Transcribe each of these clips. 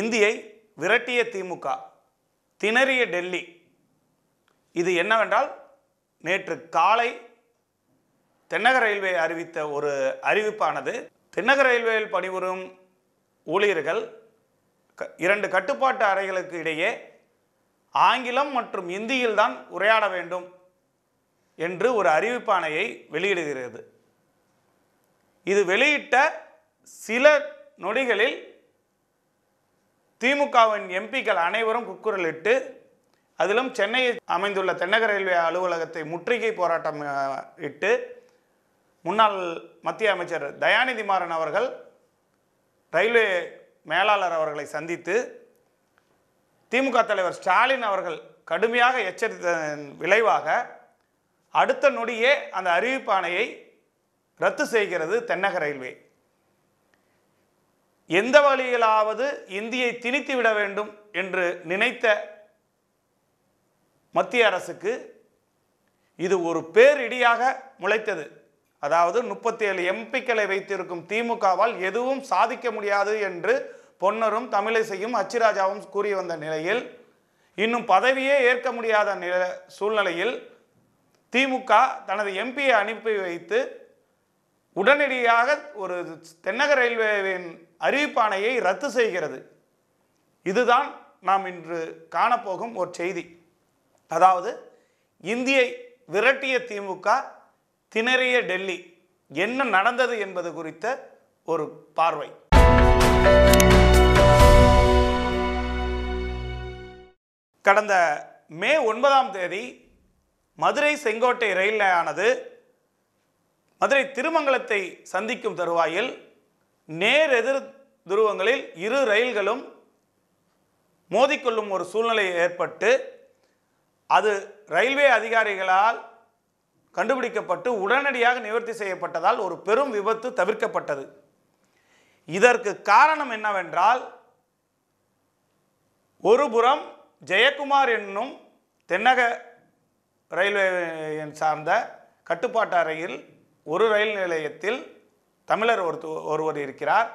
இந்தியை விரட்டிய திமுக திணறிய டெல்லி இது என்னவென்றால் நேற்று காலை தென்னக ரயில்வே அறிவித்த ஒரு அறிவிப்பானது தென்னக ரயில்வேயில் பணிபுரியும் ஊழியர்கள் இரண்டு கட்டுப்பாட்டு அறைகளுக்கு இடையே ஆங்கிலம் மற்றும் இந்தியில் தான் உரையாட வேண்டும் என்று ஒரு அறிவிப்பானையை வெளியிடுகிறது இது வெளியிட்ட சில நொடிகளில் திமுகவின் எம்பிக்கள் அனைவரும் இட்டு அதிலும் சென்னையில் அமைந்துள்ள தென்னக ரயில்வே அலுவலகத்தை முற்றுகை போராட்டம் இட்டு முன்னாள் மத்திய அமைச்சர் தயாநிதி மாறன் அவர்கள் ரயில்வே மேலாளர் அவர்களை சந்தித்து திமுக தலைவர் ஸ்டாலின் அவர்கள் கடுமையாக எச்சரித்ததன் விளைவாக அடுத்த நொடியே அந்த அறிவிப்பாணையை ரத்து செய்கிறது தென்னக ரயில்வே எந்த வழியிலாவது இந்தியை திணித்து விட வேண்டும் என்று நினைத்த மத்திய அரசுக்கு இது ஒரு பேரிடியாக முளைத்தது அதாவது முப்பத்தி ஏழு எம்பிக்களை வைத்திருக்கும் திமுகவால் எதுவும் சாதிக்க முடியாது என்று பொன்னரும் தமிழிசையும் அச்சிராஜாவும் கூறி வந்த நிலையில் இன்னும் பதவியே ஏற்க முடியாத நில சூழ்நிலையில் திமுக தனது எம்பியை அனுப்பி வைத்து உடனடியாக ஒரு தென்னக ரயில்வேவின் அறிவிப்பானையை ரத்து செய்கிறது இதுதான் நாம் இன்று காணப்போகும் ஒரு செய்தி அதாவது இந்தியை விரட்டிய திமுக திணறிய டெல்லி என்ன நடந்தது என்பது குறித்த ஒரு பார்வை கடந்த மே ஒன்பதாம் தேதி மதுரை செங்கோட்டை ரயில் நிலையானது மதுரை திருமங்கலத்தை சந்திக்கும் தருவாயில் நேர் எதிர் துருவங்களில் இரு ரயில்களும் மோதிக்கொள்ளும் ஒரு சூழ்நிலை ஏற்பட்டு அது ரயில்வே அதிகாரிகளால் கண்டுபிடிக்கப்பட்டு உடனடியாக நிவர்த்தி செய்யப்பட்டதால் ஒரு பெரும் விபத்து தவிர்க்கப்பட்டது இதற்கு காரணம் என்னவென்றால் ஒருபுறம் ஜெயக்குமார் என்னும் தென்னக ரயில்வே சார்ந்த கட்டுப்பாட்டு அறையில் ஒரு ரயில் நிலையத்தில் தமிழர் ஒருத்து ஒருவர் இருக்கிறார்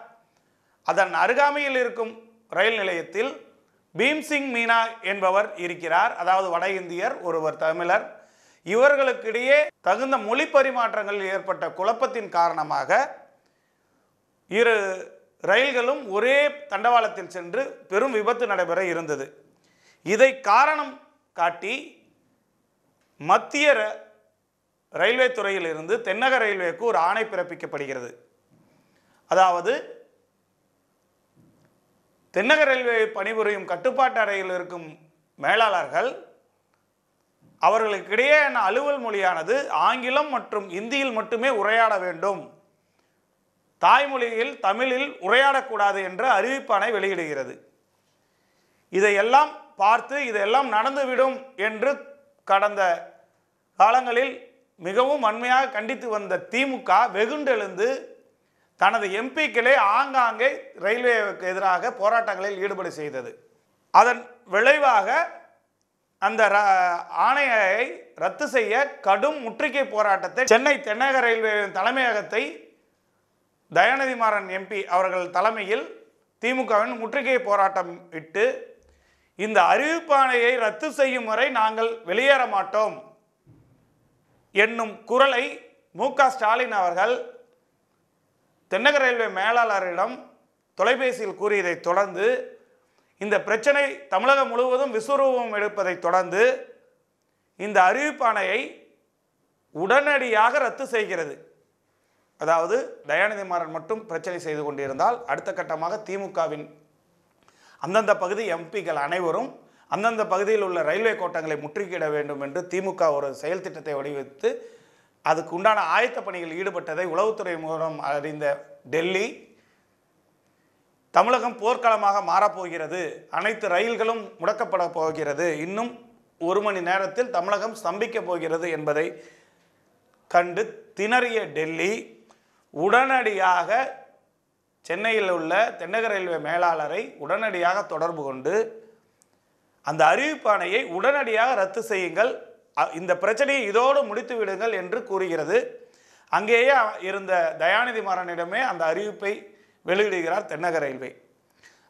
அதன் அருகாமையில் இருக்கும் ரயில் நிலையத்தில் பீம்சிங் மீனா என்பவர் இருக்கிறார் அதாவது வட இந்தியர் ஒருவர் தமிழர் இவர்களுக்கிடையே தகுந்த மொழி பரிமாற்றங்களில் ஏற்பட்ட குழப்பத்தின் காரணமாக இரு ரயில்களும் ஒரே தண்டவாளத்தில் சென்று பெரும் விபத்து நடைபெற இருந்தது இதை காரணம் காட்டி மத்திய ரயில்வே துறையிலிருந்து தென்னக ரயில்வேக்கு ஒரு ஆணை பிறப்பிக்கப்படுகிறது அதாவது தென்னக ரயில்வே பணிபுரியும் கட்டுப்பாட்டு அறையில் இருக்கும் மேலாளர்கள் அவர்களுக்கிடையேயான அலுவல் மொழியானது ஆங்கிலம் மற்றும் இந்தியில் மட்டுமே உரையாட வேண்டும் தாய்மொழியில் தமிழில் உரையாடக்கூடாது என்ற அறிவிப்பானை வெளியிடுகிறது இதையெல்லாம் பார்த்து இதையெல்லாம் நடந்துவிடும் என்று கடந்த காலங்களில் மிகவும் அண்மையாக கண்டித்து வந்த திமுக வெகுண்டெழுந்து தனது எம்பிக்களே ஆங்காங்கே ரயில்வேவுக்கு எதிராக போராட்டங்களில் ஈடுபடு செய்தது அதன் விளைவாக அந்த ஆணையை ரத்து செய்ய கடும் முற்றுகை போராட்டத்தை சென்னை தென்னக ரயில்வே தலைமையகத்தை தயாநிதிமாறன் எம்பி அவர்கள் தலைமையில் திமுகவின் முற்றுகை போராட்டம் இட்டு இந்த அறிவிப்பாணையை ரத்து செய்யும் வரை நாங்கள் வெளியேற மாட்டோம் என்னும் குரலை மு ஸ்டாலின் அவர்கள் தென்னக ரயில்வே மேலாளரிடம் தொலைபேசியில் கூறியதைத் தொடர்ந்து இந்த பிரச்சனை தமிழகம் முழுவதும் விஸ்வரூபம் எடுப்பதைத் தொடர்ந்து இந்த அறிவிப்பாணையை உடனடியாக ரத்து செய்கிறது அதாவது தயாநிதி மாறன் மட்டும் பிரச்சனை செய்து கொண்டிருந்தால் அடுத்த கட்டமாக திமுகவின் அந்தந்த பகுதி எம்பிக்கள் அனைவரும் அந்தந்த பகுதியில் உள்ள ரயில்வே கோட்டங்களை முற்றுகையிட வேண்டும் என்று திமுக ஒரு செயல் திட்டத்தை வடிவமைத்து அதுக்கு உண்டான ஆயத்த பணிகள் ஈடுபட்டதை உளவுத்துறை மூலம் அறிந்த டெல்லி தமிழகம் போர்க்களமாக மாறப்போகிறது அனைத்து ரயில்களும் முடக்கப்பட போகிறது இன்னும் ஒரு மணி நேரத்தில் தமிழகம் ஸ்தம்பிக்கப் போகிறது என்பதை கண்டு திணறிய டெல்லி உடனடியாக சென்னையில் உள்ள தென்னக ரயில்வே மேலாளரை உடனடியாக தொடர்பு கொண்டு அந்த அறிவிப்பானையை உடனடியாக ரத்து செய்யுங்கள் இந்த பிரச்சனையை இதோடு முடித்து விடுங்கள் என்று கூறுகிறது அங்கேயே இருந்த தயாநிதி மாறனிடமே அந்த அறிவிப்பை வெளியிடுகிறார் தென்னக ரயில்வே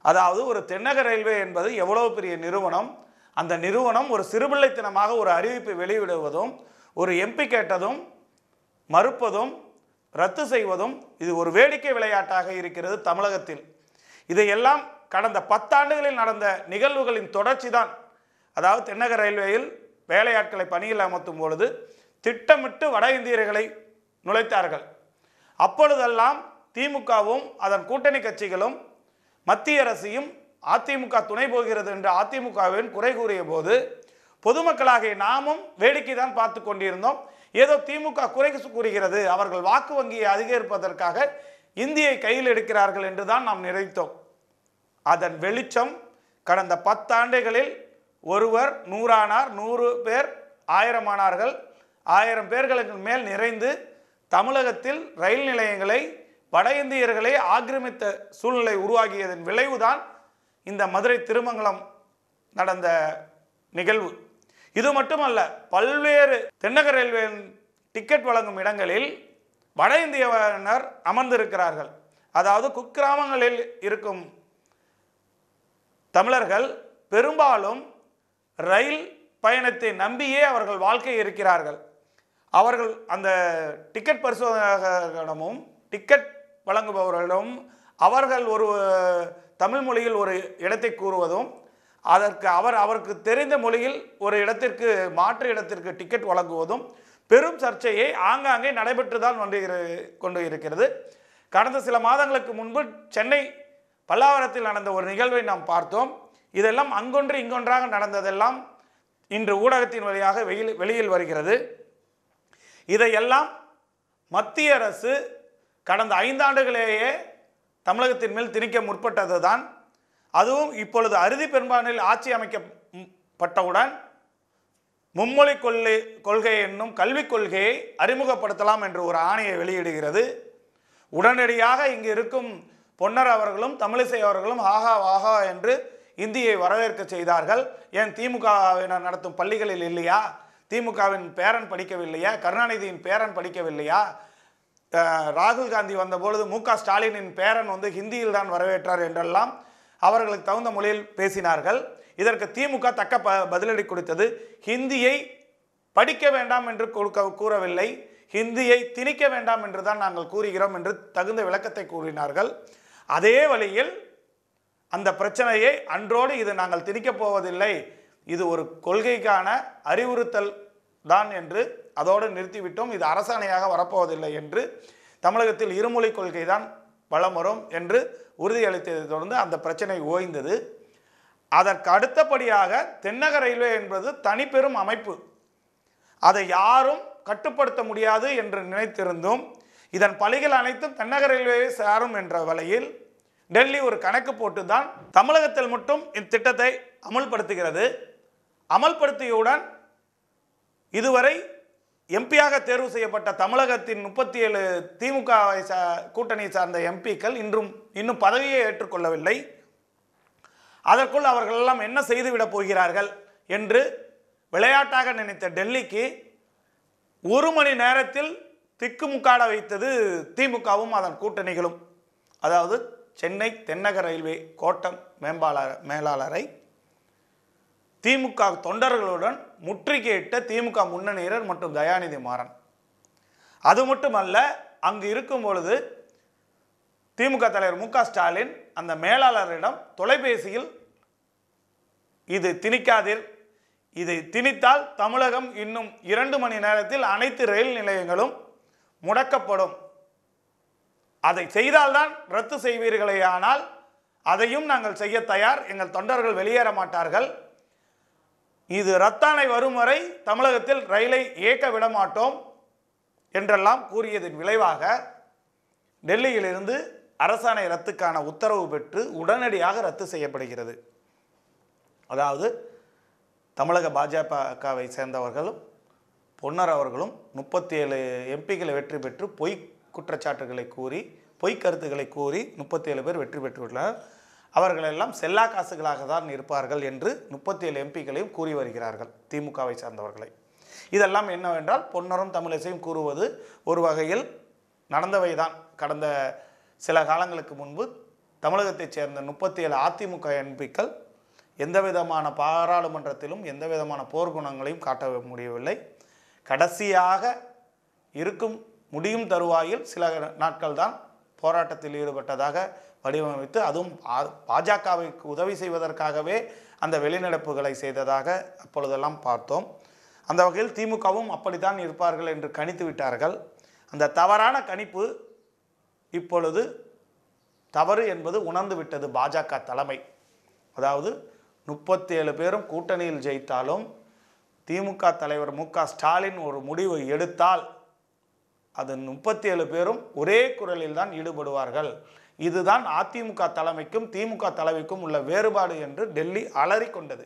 அதாவது ஒரு தென்னக ரயில்வே என்பது எவ்வளோ பெரிய நிறுவனம் அந்த நிறுவனம் ஒரு சிறுபிள்ளைத்தனமாக ஒரு அறிவிப்பை வெளியிடுவதும் ஒரு எம்பி கேட்டதும் மறுப்பதும் ரத்து செய்வதும் இது ஒரு வேடிக்கை விளையாட்டாக இருக்கிறது தமிழகத்தில் இதையெல்லாம் கடந்த பத்தாண்டுகளில் நடந்த நிகழ்வுகளின் தொடர்ச்சி தான் அதாவது தென்னக ரயில்வேயில் வேலையாட்களை பணியில் அமர்த்தும் பொழுது திட்டமிட்டு வட இந்தியர்களை நுழைத்தார்கள் அப்பொழுதெல்லாம் திமுகவும் அதன் கூட்டணி கட்சிகளும் மத்திய அரசையும் அதிமுக துணை போகிறது என்று அதிமுகவின் குறை கூறிய போது பொதுமக்களாகிய நாமும் வேடிக்கை தான் பார்த்து கொண்டிருந்தோம் ஏதோ திமுக குறை கூறுகிறது அவர்கள் வாக்கு வங்கியை அதிகரிப்பதற்காக இந்தியை கையில் எடுக்கிறார்கள் என்று தான் நாம் நினைத்தோம் அதன் வெளிச்சம் கடந்த பத்தாண்டுகளில் ஒருவர் நூறானார் நூறு பேர் ஆயிரமானார்கள் ஆயிரம் பேர்களுக்கு மேல் நிறைந்து தமிழகத்தில் ரயில் நிலையங்களை வட இந்தியர்களை ஆக்கிரமித்த சூழ்நிலை உருவாகியதன் விளைவுதான் இந்த மதுரை திருமங்கலம் நடந்த நிகழ்வு இது மட்டுமல்ல பல்வேறு தென்னக ரயில்வே டிக்கெட் வழங்கும் இடங்களில் வட இந்தியனர் அமர்ந்திருக்கிறார்கள் அதாவது குக்கிராமங்களில் இருக்கும் தமிழர்கள் பெரும்பாலும் ரயில் பயணத்தை நம்பியே அவர்கள் வாழ்க்கை இருக்கிறார்கள் அவர்கள் அந்த டிக்கெட் பரிசோதனைகளிடமும் டிக்கெட் வழங்குபவர்களிடம் அவர்கள் ஒரு தமிழ் மொழியில் ஒரு இடத்தை கூறுவதும் அதற்கு அவர் அவருக்கு தெரிந்த மொழியில் ஒரு இடத்திற்கு மாற்று இடத்திற்கு டிக்கெட் வழங்குவதும் பெரும் சர்ச்சையை ஆங்காங்கே நடைபெற்று தான் வந்து கொண்டு இருக்கிறது கடந்த சில மாதங்களுக்கு முன்பு சென்னை பல்லாவரத்தில் நடந்த ஒரு நிகழ்வை நாம் பார்த்தோம் இதெல்லாம் அங்கொன்று இங்கொன்றாக நடந்ததெல்லாம் இன்று ஊடகத்தின் வழியாக வெளியில் வெளியில் வருகிறது இதையெல்லாம் மத்திய அரசு கடந்த ஐந்தாண்டுகளேயே தமிழகத்தின் மேல் திணிக்க முற்பட்டது தான் அதுவும் இப்பொழுது அறுதி பெரும்பான்மையில் ஆட்சி அமைக்கப்பட்டவுடன் மும்மொழி கொள்ளை கொள்கை என்னும் கல்விக் கொள்கையை அறிமுகப்படுத்தலாம் என்று ஒரு ஆணையை வெளியிடுகிறது உடனடியாக இங்கு இருக்கும் பொன்னர் அவர்களும் தமிழிசை அவர்களும் ஆஹா ஆஹா என்று இந்தியை வரவேற்க செய்தார்கள் ஏன் திமுகவினர் நடத்தும் பள்ளிகளில் இல்லையா திமுகவின் பேரன் படிக்கவில்லையா கருணாநிதியின் பேரன் படிக்கவில்லையா ராகுல் காந்தி வந்தபொழுது மு க ஸ்டாலினின் பேரன் வந்து ஹிந்தியில் தான் வரவேற்றார் என்றெல்லாம் அவர்களுக்கு தகுந்த மொழியில் பேசினார்கள் இதற்கு திமுக தக்க ப பதிலடி கொடுத்தது ஹிந்தியை படிக்க வேண்டாம் என்று கொடுக்க கூறவில்லை ஹிந்தியை திணிக்க வேண்டாம் என்று தான் நாங்கள் கூறுகிறோம் என்று தகுந்த விளக்கத்தை கூறினார்கள் அதே வழியில் அந்த பிரச்சனையை அன்றோடு இது நாங்கள் திணிக்கப் போவதில்லை இது ஒரு கொள்கைக்கான அறிவுறுத்தல் தான் என்று அதோடு நிறுத்திவிட்டோம் இது அரசாணையாக வரப்போவதில்லை என்று தமிழகத்தில் இருமொழி கொள்கை தான் வரும் என்று உறுதியளித்ததை தொடர்ந்து அந்த பிரச்சனை ஓய்ந்தது அதற்கு அடுத்தபடியாக தென்னக ரயில்வே என்பது தனிப்பெரும் அமைப்பு அதை யாரும் கட்டுப்படுத்த முடியாது என்று நினைத்திருந்தும் இதன் பலிகள் அனைத்தும் தென்னக ரயில்வே சாரும் என்ற வகையில் டெல்லி ஒரு கணக்கு போட்டு தான் தமிழகத்தில் மட்டும் இத்திட்டத்தை அமல்படுத்துகிறது அமல்படுத்தியவுடன் இதுவரை எம்பியாக தேர்வு செய்யப்பட்ட தமிழகத்தின் முப்பத்தி ஏழு திமுக கூட்டணியை சார்ந்த எம்பிக்கள் இன்றும் இன்னும் பதவியை ஏற்றுக்கொள்ளவில்லை அதற்குள் அவர்கள் எல்லாம் என்ன செய்துவிடப் போகிறார்கள் என்று விளையாட்டாக நினைத்த டெல்லிக்கு ஒரு மணி நேரத்தில் திக்குமுக்காட வைத்தது திமுகவும் அதன் கூட்டணிகளும் அதாவது சென்னை தென்னக ரயில்வே கோட்டம் மேம்பாளர் மேலாளரை திமுக தொண்டர்களுடன் முற்றுகையிட்ட திமுக முன்னணியர் மற்றும் தயாநிதி மாறன் அது மட்டுமல்ல அங்கு இருக்கும் பொழுது திமுக தலைவர் மு ஸ்டாலின் அந்த மேலாளரிடம் தொலைபேசியில் இது திணிக்காதீர் இதை திணித்தால் தமிழகம் இன்னும் இரண்டு மணி நேரத்தில் அனைத்து ரயில் நிலையங்களும் முடக்கப்படும் அதை செய்தால்தான் ரத்து செய்வீர்களே ஆனால் அதையும் நாங்கள் செய்ய தயார் எங்கள் தொண்டர்கள் வெளியேற மாட்டார்கள் இது ரத்தானை வரும் வரை தமிழகத்தில் ரயிலை இயக்க விடமாட்டோம் என்றெல்லாம் கூறியதன் விளைவாக டெல்லியிலிருந்து அரசாணை ரத்துக்கான உத்தரவு பெற்று உடனடியாக ரத்து செய்யப்படுகிறது அதாவது தமிழக பாஜகவை சேர்ந்தவர்களும் பொன்னர் அவர்களும் முப்பத்தி ஏழு எம்பிக்களை வெற்றி பெற்று பொய் குற்றச்சாட்டுகளை கூறி பொய்க்கருத்துக்களை கூறி முப்பத்தேழு பேர் வெற்றி பெற்றுள்ளனர் அவர்களெல்லாம் செல்லா காசுகளாக தான் இருப்பார்கள் என்று முப்பத்தேழு எம்பிக்களையும் கூறி வருகிறார்கள் திமுகவை சார்ந்தவர்களை இதெல்லாம் என்னவென்றால் பொன்னரும் தமிழிசையும் கூறுவது ஒரு வகையில் நடந்தவை தான் கடந்த சில காலங்களுக்கு முன்பு தமிழகத்தைச் சேர்ந்த முப்பத்தேழு அதிமுக எம்பிக்கள் எந்த விதமான பாராளுமன்றத்திலும் எந்த விதமான போர்க்குணங்களையும் காட்ட முடியவில்லை கடைசியாக இருக்கும் முடியும் தருவாயில் சில நாட்கள் தான் போராட்டத்தில் ஈடுபட்டதாக வடிவமைத்து அதுவும் பாஜகவிற்கு உதவி செய்வதற்காகவே அந்த வெளிநடப்புகளை செய்ததாக அப்பொழுதெல்லாம் பார்த்தோம் அந்த வகையில் திமுகவும் அப்படித்தான் இருப்பார்கள் என்று கணித்து விட்டார்கள் அந்த தவறான கணிப்பு இப்பொழுது தவறு என்பது உணர்ந்து விட்டது பாஜக தலைமை அதாவது முப்பத்தேழு பேரும் கூட்டணியில் ஜெயித்தாலும் திமுக தலைவர் மு ஸ்டாலின் ஒரு முடிவு எடுத்தால் அதன் முப்பத்தி ஏழு பேரும் ஒரே குரலில் தான் ஈடுபடுவார்கள் இதுதான் அதிமுக தலைமைக்கும் திமுக தலைமைக்கும் உள்ள வேறுபாடு என்று டெல்லி அலறி கொண்டது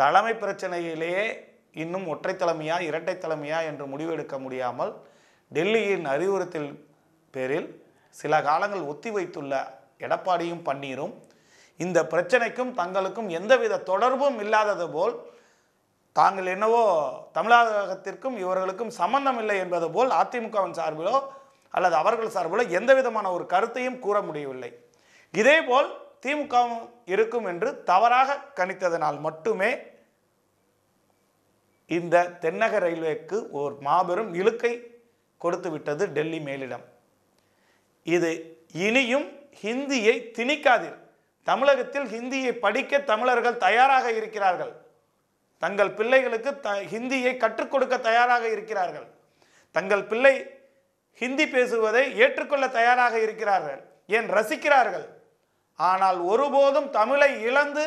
தலைமை பிரச்சனையிலேயே இன்னும் ஒற்றை தலைமையா இரட்டை தலைமையா என்று முடிவெடுக்க முடியாமல் டெல்லியின் அறிவுறுத்தல் பேரில் சில காலங்கள் ஒத்தி வைத்துள்ள எடப்பாடியும் பன்னீரும் இந்த பிரச்சனைக்கும் தங்களுக்கும் எந்தவித தொடர்பும் இல்லாதது போல் தாங்கள் என்னவோ தமிழகத்திற்கும் இவர்களுக்கும் சம்பந்தம் இல்லை என்பது போல் அதிமுகவின் சார்பிலோ அல்லது அவர்கள் சார்பிலோ எந்த விதமான ஒரு கருத்தையும் கூற முடியவில்லை இதேபோல் திமுகவும் இருக்கும் என்று தவறாக கணித்ததனால் மட்டுமே இந்த தென்னக ரயில்வேக்கு ஒரு மாபெரும் இழுக்கை கொடுத்து விட்டது டெல்லி மேலிடம் இது இனியும் ஹிந்தியை திணிக்காதீர் தமிழகத்தில் ஹிந்தியை படிக்க தமிழர்கள் தயாராக இருக்கிறார்கள் தங்கள் பிள்ளைகளுக்கு த ஹிந்தியை கற்றுக் கொடுக்க தயாராக இருக்கிறார்கள் தங்கள் பிள்ளை ஹிந்தி பேசுவதை ஏற்றுக்கொள்ள தயாராக இருக்கிறார்கள் ஏன் ரசிக்கிறார்கள் ஆனால் ஒருபோதும் தமிழை இழந்து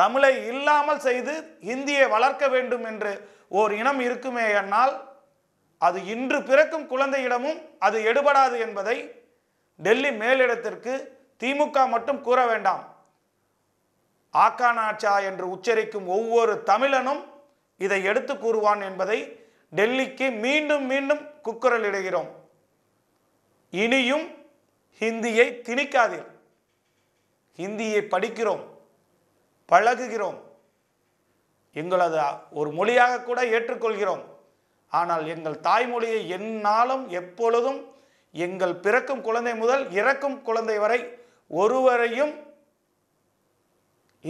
தமிழை இல்லாமல் செய்து ஹிந்தியை வளர்க்க வேண்டும் என்று ஓர் இனம் இருக்குமே என்னால் அது இன்று பிறக்கும் குழந்தையிடமும் அது எடுபடாது என்பதை டெல்லி மேலிடத்திற்கு திமுக மட்டும் கூற வேண்டாம் ஆக்கானாச்சா என்று உச்சரிக்கும் ஒவ்வொரு தமிழனும் இதை எடுத்து கூறுவான் என்பதை டெல்லிக்கு மீண்டும் மீண்டும் குக்கரல் இடுகிறோம் இனியும் ஹிந்தியை திணிக்காதீர் ஹிந்தியை படிக்கிறோம் பழகுகிறோம் எங்களது ஒரு மொழியாக கூட ஏற்றுக்கொள்கிறோம் ஆனால் எங்கள் தாய்மொழியை என்னாலும் எப்பொழுதும் எங்கள் பிறக்கும் குழந்தை முதல் இறக்கும் குழந்தை வரை ஒருவரையும்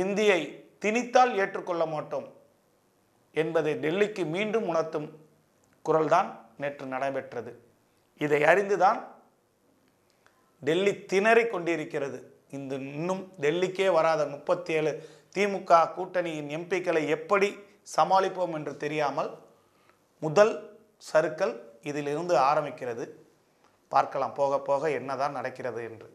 இந்தியை திணித்தால் ஏற்றுக்கொள்ள மாட்டோம் என்பதை டெல்லிக்கு மீண்டும் உணர்த்தும் குரல்தான் நேற்று நடைபெற்றது இதை அறிந்துதான் டெல்லி திணறிக் கொண்டிருக்கிறது இந்த இன்னும் டெல்லிக்கே வராத முப்பத்தி ஏழு திமுக கூட்டணியின் எம்பிக்களை எப்படி சமாளிப்போம் என்று தெரியாமல் முதல் சருக்கள் இதிலிருந்து ஆரம்பிக்கிறது பார்க்கலாம் போக போக என்னதான் நடக்கிறது என்று